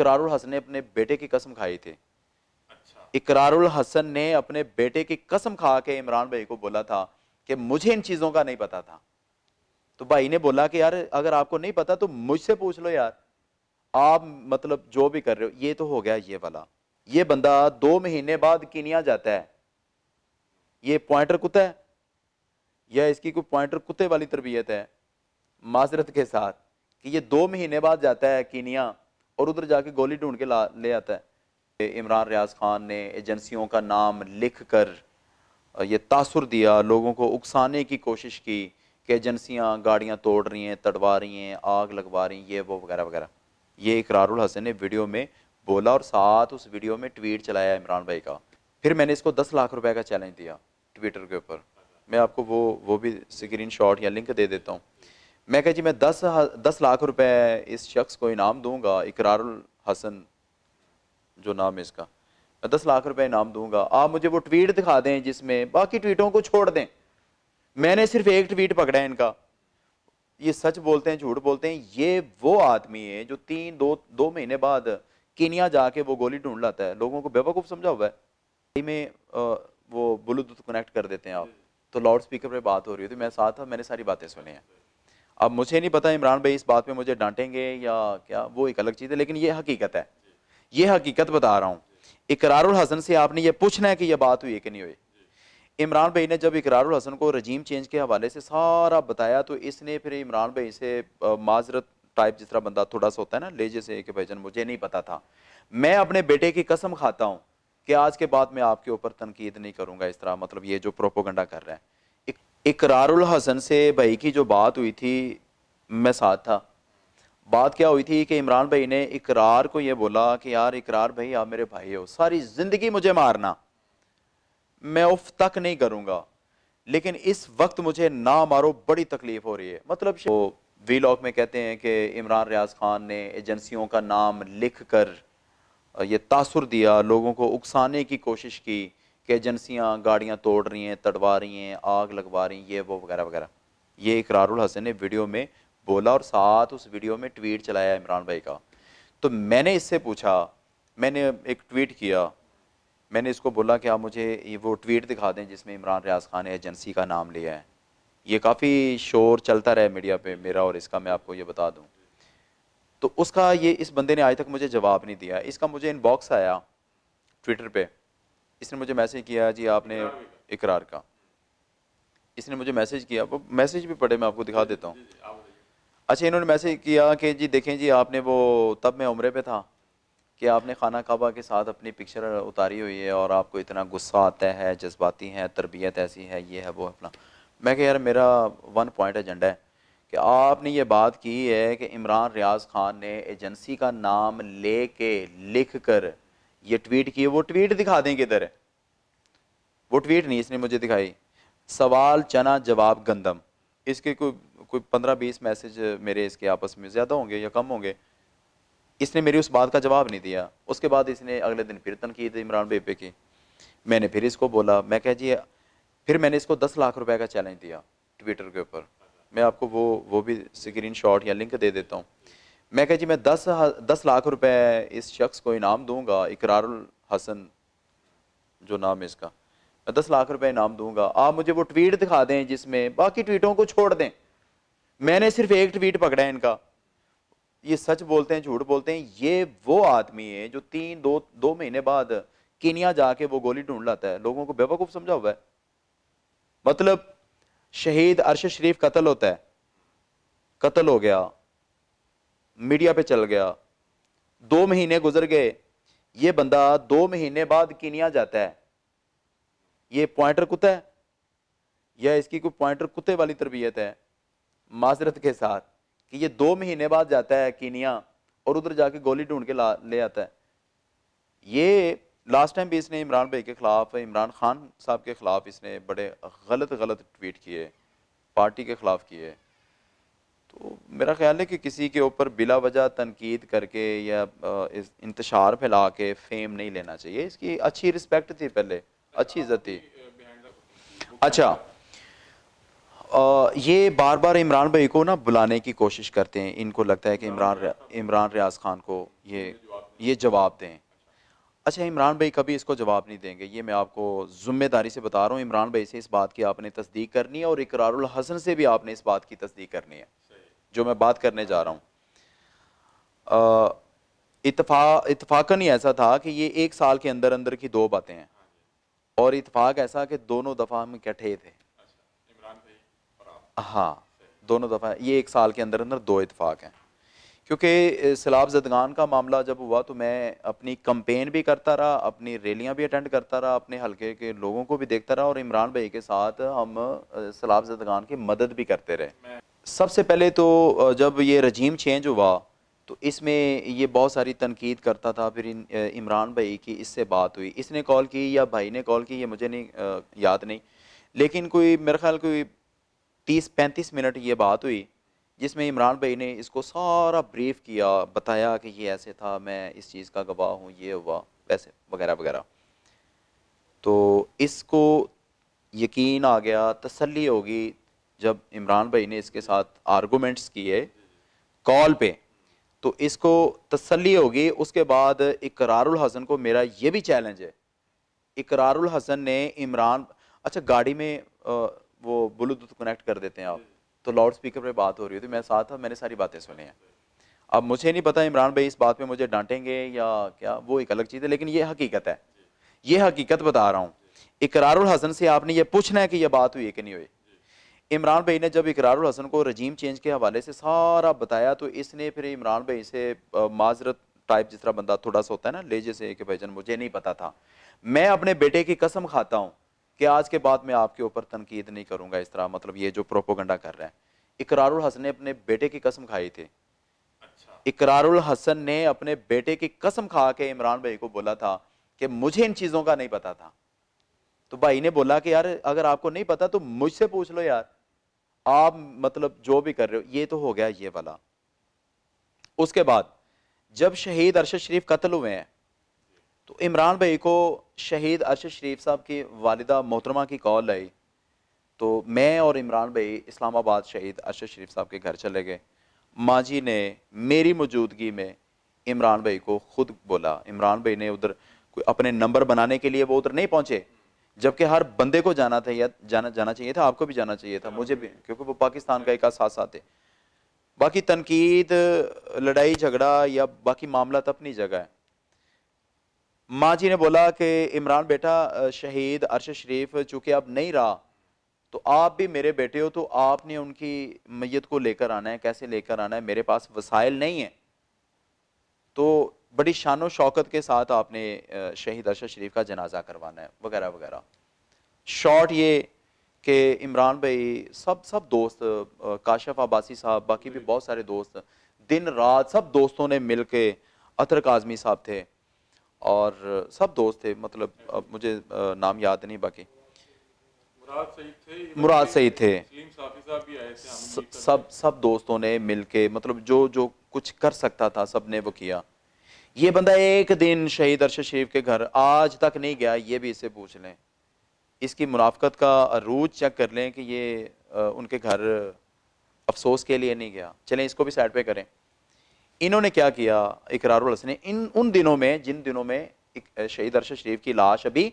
इकरारुल हसन ने अपने बेटे की कसम खाई थी अच्छा। इकरारुल हसन ने अपने बेटे की कसम खा के इमरान भाई को बोला था कि मुझे इन चीज़ों का नहीं पता था तो भाई ने बोला कि यार अगर आपको नहीं पता तो मुझसे पूछ लो यार आप मतलब जो भी कर रहे हो ये तो हो गया ये वाला ये बंदा दो महीने बाद किनिया जाता है ये पॉइंटर कुत्ता है या इसकी कोई पॉइंटर कुत्ते वाली तरबियत है माजरत के साथ कि ये दो महीने बाद जाता है कीनिया और उधर जाके गोली ढूंढ के ला ले आता है इमरान रियाज खान ने एजेंसियों का नाम लिख कर ये तासर दिया लोगों को उकसाने की कोशिश की कि एजेंसियाँ गाड़ियाँ तोड़ रही हैं तड़वा रही हैं आग लगवा रही हैं ये वो वगैरह वगैरह ये इकरारुल हसन ने वीडियो में बोला और साथ उस वीडियो में ट्वीट चलाया इमरान भाई का फिर मैंने इसको दस लाख रुपए का चैलेंज दिया ट्विटर के ऊपर मैं आपको वो वो भी स्क्रीन शॉट या लिंक दे देता हूँ मैं कहा जी मैं दस दस लाख रुपए इस शख्स को इनाम दूंगा इकरारुल हसन जो नाम है इसका मैं दस लाख रुपए इनाम दूंगा आप मुझे वो ट्वीट दिखा दें जिसमें बाकी ट्वीटों को छोड़ दें मैंने सिर्फ एक ट्वीट पकड़ा है इनका ये सच बोलते हैं झूठ बोलते हैं ये वो आदमी है जो तीन दो दो महीने बाद किनिया जाके वो गोली ढूंढ लाता है लोगों को बेवकूफ़ समझा हुआ है में वो ब्लूटूथ कनेक्ट कर देते हैं आप तो लाउड स्पीकर पर बात हो रही होती मैं साथ था मैंने सारी बातें सुनी हैं अब मुझे नहीं पता इमरान भाई इस बात पे मुझे डांटेंगे या क्या वो एक अलग चीज़ है लेकिन ये हकीकत है ये हकीकत बता रहा हूँ इकरारुल हसन से आपने ये पूछना है कि यह बात हुई है कि नहीं हुई इमरान भाई ने जब इकरारुल हसन को रजीम चेंज के हवाले से सारा बताया तो इसने फिर इमरान भाई से माजरत टाइप जिस तरह बंदा थोड़ा सा होता है ना ले जैसे कि भाईजन मुझे नहीं पता था मैं अपने बेटे की कसम खाता हूँ कि आज के बाद मैं आपके ऊपर तनकीद नहीं करूँगा इस तरह मतलब ये जो प्रोपोगंडा कर रहे हैं इकरारुल हसन से भाई की जो बात हुई थी मैं साथ था बात क्या हुई थी कि इमरान भाई ने इकरार को ये बोला कि यार इकरार भाई आप मेरे भाई हो सारी ज़िंदगी मुझे मारना मैं उफ तक नहीं करूँगा लेकिन इस वक्त मुझे ना मारो बड़ी तकलीफ़ हो रही है मतलब वो वी लॉक में कहते हैं कि इमरान रियाज खान ने एजेंसियों का नाम लिख कर ये तासर दिया लोगों को उकसाने की कोशिश की कि एजेंसियाँ गाड़ियाँ तोड़ रही हैं तड़वा रही हैं आग लगवा रही हैं ये वो वगैरह वगैरह ये इकरारुल हसन ने वीडियो में बोला और साथ उस वीडियो में ट्वीट चलाया इमरान भाई का तो मैंने इससे पूछा मैंने एक ट्वीट किया मैंने इसको बोला कि आप मुझे ये वो ट्वीट दिखा दें जिसमें इमरान रियाज खान ने एजेंसी का नाम लिया है ये काफ़ी शोर चलता रहा मीडिया पे मेरा और इसका मैं आपको ये बता दूं तो उसका ये इस बंदे ने आज तक मुझे जवाब नहीं दिया इसका मुझे इनबॉक्स आया ट्विटर पे इसने मुझे मैसेज किया जी आपने इकरार का इसने मुझे मैसेज किया वो मैसेज भी पढ़े मैं आपको दिखा देता हूँ अच्छा इन्होंने मैसेज किया कि जी देखें जी आपने वो तब मैं उम्र पे था कि आपने खाना काबा के साथ अपनी पिक्चर उतारी हुई है और आपको इतना गुस्सा आता है जज्बाती है तरबियत ऐसी है ये है वो अपना मैं कह यार मेरा वन पॉइंट एजेंडा है कि आपने ये बात की है कि इमरान रियाज खान ने एजेंसी का नाम ले कर लिख कर ये ट्वीट किए वो ट्वीट दिखा दें किधर है वो ट्वीट नहीं इसने मुझे दिखाई सवाल चना जवाब गंदम इसके कोई कोई पंद्रह बीस मैसेज मेरे इसके आपस में ज़्यादा होंगे या कम होंगे इसने मेरी उस बात का जवाब नहीं दिया उसके बाद इसने अगले दिन फिर तनकीद इमरान बेबे पे की मैंने फिर इसको बोला मैं कह जी फिर मैंने इसको दस लाख रुपए का चैलेंज दिया ट्विटर के ऊपर मैं आपको वो वो भी स्क्रीन शॉट या लिंक दे देता हूँ मैं कह जी मैं दस दस लाख रुपए इस शख्स को इनाम दूंगा इकरारुल हसन जो नाम है इसका मैं दस लाख रुपए इनाम दूंगा आप मुझे वो ट्वीट दिखा दें जिसमें बाकी ट्वीटों को छोड़ दें मैंने सिर्फ एक ट्वीट पकड़ा है इनका ये सच बोलते हैं झूठ बोलते हैं ये वो आदमी है जो तीन दो दो महीने बाद केनिया जाके वो गोली ढूंढ लाता है लोगों को बेवकूफ़ समझा हुआ है मतलब शहीद अरशद शरीफ कत्ल होता है कत्ल हो गया मीडिया पे चल गया दो महीने गुजर गए ये बंदा दो महीने बाद कीनिया जाता है ये पॉइंटर कुत्ता है या इसकी कोई पॉइंटर कुत्ते वाली तरबियत है माजरत के साथ कि ये दो महीने बाद जाता है कीनिया और उधर जाके गोली ढूंढ के ला ले आता है ये लास्ट टाइम भी इसने इमरान भाई के ख़िलाफ़ इमरान खान साहब के ख़िलाफ़ इसने बड़े गलत गलत ट्वीट किए पार्टी के ख़िलाफ़ किए तो मेरा ख्याल है कि किसी के ऊपर बिला वजह तनकीद करके या इंतशार फैला के फेम नहीं लेना चाहिए इसकी अच्छी रिस्पेक्ट थी पहले अच्छी इज्जत थी अच्छा आ, ये बार बार इमरान भाई को ना बुलाने की कोशिश करते हैं इनको लगता है कि इमरान इमरान रियाज खान को ये ये जवाब दें अच्छा इमरान भाई कभी इसको जवाब नहीं देंगे ये मैं आपको ज़िम्मेदारी से बता रहा हूँ इमरान भाई से इस बात की आपने तस्दीक करनी है और इकरारुल हसन से भी आपने इस बात की तस्दीक करनी है जो मैं बात करने जा रहा हूँ इतफा इतफाक़न ही ऐसा था कि ये एक साल के अंदर अंदर की दो बातें हैं और इतफाक़ ऐसा कि दोनों दफ़ा हम इकट्ठे थे अच्छा, हाँ दोनों दफ़ा ये एक साल के अंदर अंदर दो इतफाक़ हैं क्योंकि सैलाब जदगान का मामला जब हुआ तो मैं अपनी कंपेन भी करता रहा अपनी रैलियाँ भी अटेंड करता रहा अपने हलके के लोगों को भी देखता रहा और इमरान भाई के साथ हम सैलाब जदगान की मदद भी करते रहे सबसे पहले तो जब ये रजीम चेंज हुआ तो इसमें ये बहुत सारी तनकीद करता था फिर इमरान भाई की इससे बात हुई इसने कॉल की या भाई ने कॉल की ये मुझे नहीं याद नहीं लेकिन कोई मेरे ख्याल कोई तीस पैंतीस मिनट ये बात हुई जिसमें इमरान भाई ने इसको सारा ब्रीफ किया बताया कि ये ऐसे था मैं इस चीज़ का गवाह हूँ ये हुआ वैसे वगैरह वगैरह तो इसको यकीन आ गया तसल्ली होगी जब इमरान भाई ने इसके साथ आर्गूमेंट्स किए कॉल पे तो इसको तसली होगी उसके बाद इकरारुल हसन को मेरा ये भी चैलेंज है इकरारुल हसन ने इमरान अच्छा गाड़ी में वो ब्लूटूथ कनेक्ट कर देते हैं आप तो लाउड स्पीकर पे बात हो रही होती मैं साथ था मैंने सारी बातें सुनी हैं अब मुझे नहीं पता इमरान भाई इस बात पे मुझे डांटेंगे या क्या वो एक अलग चीज़ है लेकिन ये हकीकत है ये हकीकत बता रहा हूँ इकरारुल हसन से आपने ये पूछना है कि यह बात हुई है कि नहीं हुई इमरान भाई ने जब इकरारुल हसन को रजीम चेंज के हवाले से सारा बताया तो इसने फिर इमरान भाई से माजरत टाइप जिस तरह बंदा थोड़ा सा होता है ना ले जैसे कि जन मुझे नहीं पता था मैं अपने बेटे की कसम खाता हूँ कि आज के बाद मैं आपके ऊपर तनकीद नहीं करूँगा इस तरह मतलब ये जो प्रोपोगंडा कर रहे हैं इकरारुल हसन ने अपने बेटे की कसम खाई थी अच्छा। इकरारुल हसन ने अपने बेटे की कसम खा के इमरान भाई को बोला था कि मुझे इन चीज़ों का नहीं पता था तो भाई ने बोला कि यार अगर आपको नहीं पता तो मुझसे पूछ लो यार आप मतलब जो भी कर रहे हो ये तो हो गया ये वाला उसके बाद जब शहीद अरशद शरीफ कत्ल हुए हैं तो इमरान भाई को शहीद अरशद शरीफ साहब की वालदा मोहतरमा की कॉल आई तो मैं और इमरान भाई इस्लामाबाद शहीद अरशद शरीफ साहब के घर चले गए माँ जी ने मेरी मौजूदगी में इमरान भाई को खुद बोला इमरान भाई ने उधर कोई अपने नंबर बनाने के लिए वो उधर नहीं पहुँचे जबकि हर बंदे को जाना था या जाना जाना चाहिए था आपको भी जाना चाहिए था मुझे भी क्योंकि वो पाकिस्तान का एक साथ साथ है बाकी तनकीद लड़ाई झगड़ा या बाकी मामला तो अपनी जगह है माँ जी ने बोला कि इमरान बेटा शहीद अरशद शरीफ चूँकि अब नहीं रहा तो आप भी मेरे बेटे हो तो आपने उनकी मैयत को लेकर आना है कैसे लेकर आना है मेरे पास वसाइल नहीं है तो बड़ी शान शौकत के साथ आपने शहीद अरशद शरीफ का जनाजा करवाना है वगैरह वगैरह शॉर्ट ये कि इमरान भाई सब सब दोस्त काशफ आबासी साहब बाकी भी बहुत सारे दोस्त दिन रात सब दोस्तों ने मिल के अतरक आज़मी साहब थे और सब दोस्त थे मतलब अब मुझे नाम याद नहीं बाकी मुराद सही थे मुराद सही थे सब सब दोस्तों ने मिल के मतलब जो जो कुछ कर सकता था सब ने वो किया ये बंदा एक दिन शहीद अरशद शरीफ के घर आज तक नहीं गया ये भी इसे पूछ लें इसकी मुनाफ्त का रूज चेक कर लें कि ये उनके घर अफसोस के लिए नहीं गया चलें इसको भी साइड पे करें इन्होंने क्या किया इकरार ने इन उन दिनों में जिन दिनों में शहीद अरशद शरीफ की लाश अभी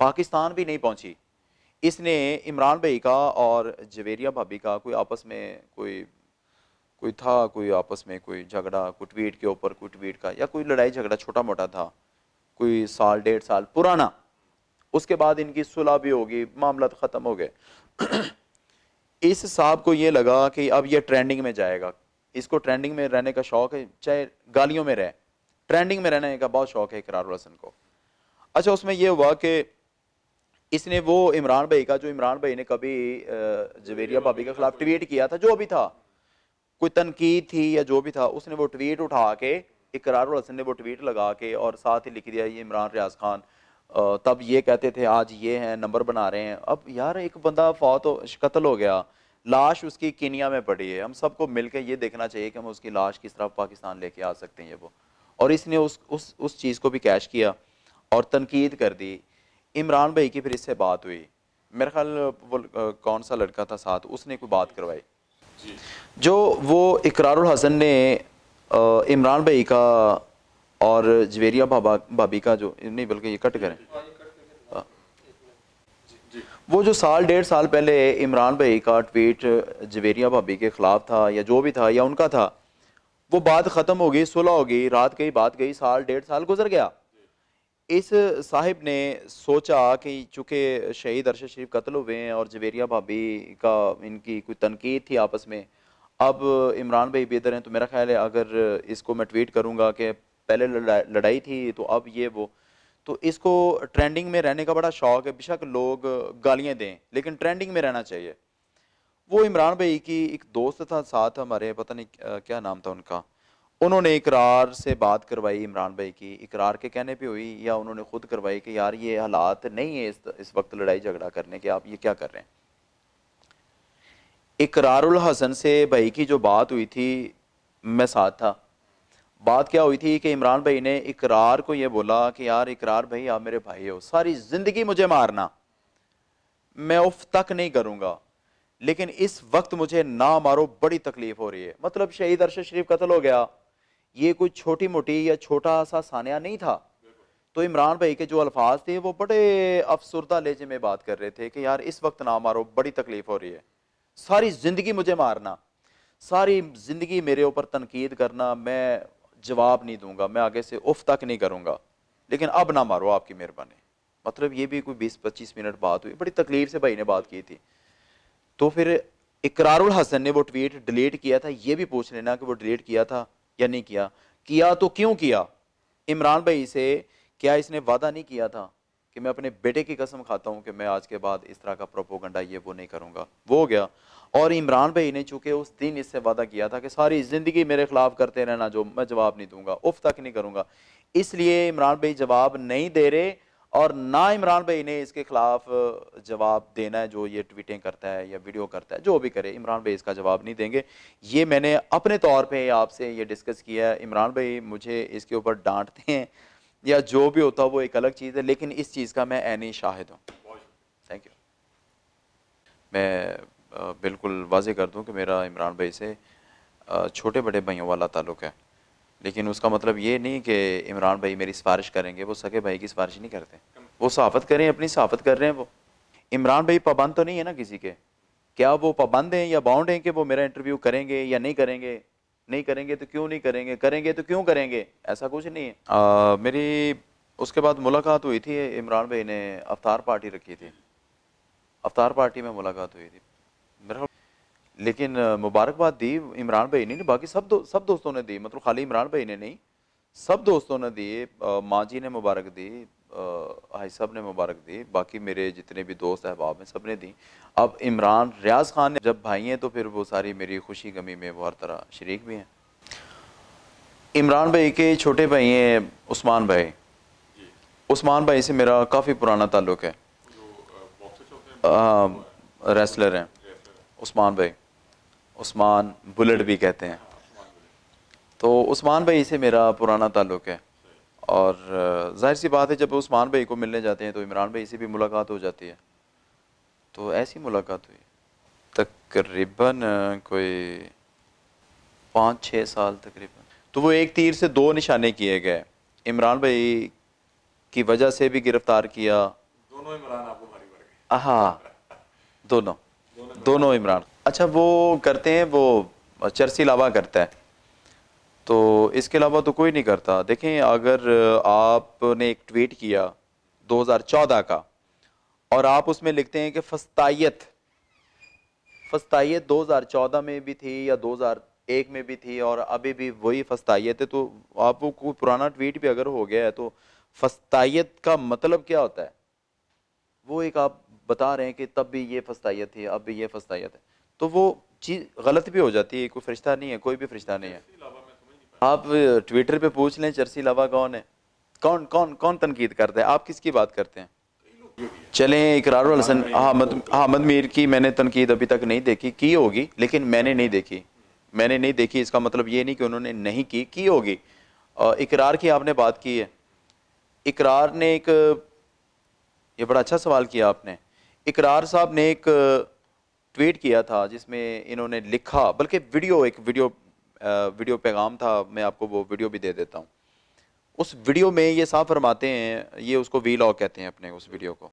पाकिस्तान भी नहीं पहुंची इसने इमरान भाई का और जवेरिया भाभी का कोई आपस में कोई कोई था कोई आपस में कोई झगड़ा कोई ट्वीट के ऊपर कोई ट्वीट का या कोई लड़ाई झगड़ा छोटा मोटा था कोई साल डेढ़ साल पुराना उसके बाद इनकी सुलह भी होगी मामला तो ख़त्म हो गए इस साहब को ये लगा कि अब ये ट्रेंडिंग में जाएगा इसको ट्रेंडिंग में रहने का शौक है चाहे गालियों में रहे ट्रेंडिंग में रहने का बहुत शौक है इकरार हसन को अच्छा उसमें यह हुआ कि इसने वो इमरान भाई का जो इमरान भाई ने कभी जवेरिया भाभी के खिलाफ ट्वीट किया था जो भी था कोई तनकीद थी या जो भी था उसने वो ट्वीट उठा के इकरारसन ने वो ट्वीट लगा के और साथ ही लिख दिया ये इमरान रियाज खान तब ये कहते थे आज ये हैं नंबर बना रहे हैं अब यार एक बंदा फौत कत्ल हो गया लाश उसकी किनिया में पड़ी है हम सबको मिलकर ये देखना चाहिए कि हम उसकी लाश किस तरह पाकिस्तान लेके आ सकते हैं ये वो और इसने उस उस उस चीज़ को भी कैश किया और तनकीद कर दी इमरान भाई की फिर इससे बात हुई मेरा ख्याल वो कौन सा लड़का था साथ उसने कोई बात करवाई जो वो इकरारुल हसन ने इमरान भाई का और जवेरिया बाबा भाभी का जो नहीं बल्कि ये कट करें वो जो साल डेढ़ साल पहले इमरान भाई का ट्वीट जवेरिया भाभी के ख़िलाफ़ था या जो भी था या उनका था वो बात ख़त्म हो गई सुलह हो गई रात गई बात गई साल डेढ़ साल गुजर गया इस साहिब ने सोचा कि चूँकि शहीद अरशद शरीफ कत्ल हुए हैं और जवेरिया भाभी का इनकी कोई तनकीद थी आपस में अब इमरान भाई बेहतर हैं तो मेरा ख्याल है अगर इसको मैं ट्वीट करूँगा कि पहले लड़ाई थी तो अब ये वो तो इसको ट्रेंडिंग में रहने का बड़ा शौक है बेशक लोग गालियाँ दें लेकिन ट्रेंडिंग में रहना चाहिए वो इमरान भाई की एक दोस्त था साथ हमारे पता नहीं क्या नाम था उनका उन्होंने इकरार से बात करवाई इमरान भाई की इकरार के कहने पे हुई या उन्होंने खुद करवाई कि यार ये हालात नहीं है इस, इस वक्त लड़ाई झगड़ा करने के आप ये क्या कर रहे हैं इकरारुल हसन से भाई की जो बात हुई थी मैं साथ था बात क्या हुई थी कि इमरान भाई ने इकरार को ये बोला कि यार इकरार भाई आप मेरे भाई हो सारी ज़िंदगी मुझे मारना मैं उफ तक नहीं करूँगा लेकिन इस वक्त मुझे ना मारो बड़ी तकलीफ़ हो रही है मतलब शहीद अरशद शरीफ कत्ल हो गया ये कोई छोटी मोटी या छोटा सा सानिया नहीं था तो इमरान भाई के जो अल्फाज थे वो बड़े अफसरदा लहजे में बात कर रहे थे कि यार इस वक्त ना मारो बड़ी तकलीफ़ हो रही है सारी ज़िंदगी मुझे मारना सारी ज़िंदगी मेरे ऊपर तनकीद करना मैं जवाब नहीं दूंगा मैं आगे से उफ तक नहीं करूंगा लेकिन अब ना मारो आपकी मेहरबानी मतलब ये भी कोई बीस पच्चीस मिनट बात हुई बड़ी तकलीफ से भाई ने बात की थी तो फिर इकरारुल हसन ने वो ट्वीट डिलीट किया था ये भी पूछ लेना कि वो डिलीट किया था या नहीं किया किया तो क्यों किया इमरान भाई से क्या इसने वादा नहीं किया था कि मैं अपने बेटे की कसम खाता हूं कि मैं आज के बाद इस तरह का प्रोपोगंडा ये वो नहीं करूँगा वो हो गया और इमरान भाई ने चूंकि उस दिन इससे वादा किया था कि सारी ज़िंदगी मेरे खिलाफ करते रहना जो मैं जवाब नहीं दूंगा उफ तक नहीं करूंगा इसलिए इमरान भाई जवाब नहीं दे रहे और ना इमरान भाई ने इसके ख़िलाफ़ जवाब देना है जो ये ट्वीटें करता है या वीडियो करता है जो भी करे इमरान भाई इसका जवाब नहीं देंगे ये मैंने अपने तौर पे आपसे ये डिस्कस किया है इमरान भाई मुझे इसके ऊपर डांटते हैं या जो भी होता है वो एक अलग चीज़ है लेकिन इस चीज़ का मैं ऐनी शाहिद हूँ थैंक यू मैं बिल्कुल वाजे कर दूँ कि मेरा इमरान भाई से छोटे बड़े भाइयों वाला ताल्लुक़ है लेकिन उसका मतलब ये नहीं कि इमरान भाई मेरी सिफारिश करेंगे वो सके भाई की सिफारिश नहीं करते वो सहाफत करें अपनी सहाफत कर रहे हैं वो इमरान भाई पाबंद तो नहीं है ना किसी के क्या वो पाबंद हैं या बाउंड हैं कि वो मेरा इंटरव्यू करेंगे या नहीं करेंगे नहीं करेंगे तो क्यों नहीं करेंगे करेंगे तो क्यों करेंगे ऐसा कुछ नहीं है आ, मेरी उसके बाद मुलाकात हुई थी इमरान भाई ने अवतार पार्टी रखी थी अवतार पार्टी में मुलाकात हुई थी मेरा लेकिन मुबारकबाद दी इमरान भाई ने बाकी सब दो, सब दोस्तों ने दी मतलब खाली इमरान भाई ने नहीं सब दोस्तों ने दिए माँ जी ने मुबारक दी हाई साहब ने मुबारक दी बाकी मेरे जितने भी दोस्त अहबाब हैं सब ने दी अब इमरान रियाज खान ने जब भाई हैं तो फिर वो सारी मेरी खुशी गमी में वो हर तरह शरीक भी हैं इमरान भाई के छोटे भाई हैं उस्मान भाई उस्मान भाई से मेरा काफ़ी पुराना ताल्लुक़ है रेस्लर हैं उस्मान भाई उस्मान बुलेट भी कहते हैं तो उस्मान भाई से मेरा पुराना ताल्लुक़ है और जाहिर सी बात है जब उस्मान भाई को मिलने जाते हैं तो इमरान भाई से भी मुलाकात हो जाती है तो ऐसी मुलाकात हुई तकरीबन कोई पाँच छः साल तकरीबन तो वो एक तीर से दो निशाने किए गए इमरान भाई की वजह से भी गिरफ्तार किया दोनों इमरान आपको भारी पड़ गए हाँ दोनों दोनों इमरान अच्छा वो करते हैं वो चरसी लावा करता है तो इसके अलावा तो कोई नहीं करता देखें अगर आपने एक ट्वीट किया 2014 का और आप उसमें लिखते हैं कि फस्तायत फस्तायत 2014 में भी थी या 2001 में भी थी और अभी भी वही फस्तायत है तो आप वो पुराना ट्वीट भी अगर हो गया है तो फस्तायत का मतलब क्या होता है वो एक आप बता रहे हैं कि तब भी ये फस्तायत थी अब भी ये फस्तायत है तो वो चीज़ गलत भी हो जाती है कोई फरिश्ता नहीं है कोई भी फरिश्ता नहीं है आप ट्विटर पे पूछ लें चर्सी लावा कौन है कौन कौन कौन तनकीद करता है आप किसकी बात करते हैं चलें इकरार हसन अहमद अहमद मीर की मैंने तनकीद अभी तक नहीं देखी की होगी लेकिन मैंने नहीं देखी मैंने नहीं देखी इसका मतलब ये नहीं कि उन्होंने नहीं की की होगी इकरार की आपने बात की है इकरार ने एक ये बड़ा अच्छा सवाल किया आपने इकरार साहब ने एक ट्वीट किया था जिसमें इन्होंने लिखा बल्कि वीडियो एक वीडियो वीडियो पैगाम था मैं आपको वो वीडियो भी दे देता हूँ उस वीडियो में ये साफ फरमाते हैं ये उसको वी कहते हैं अपने उस वीडियो को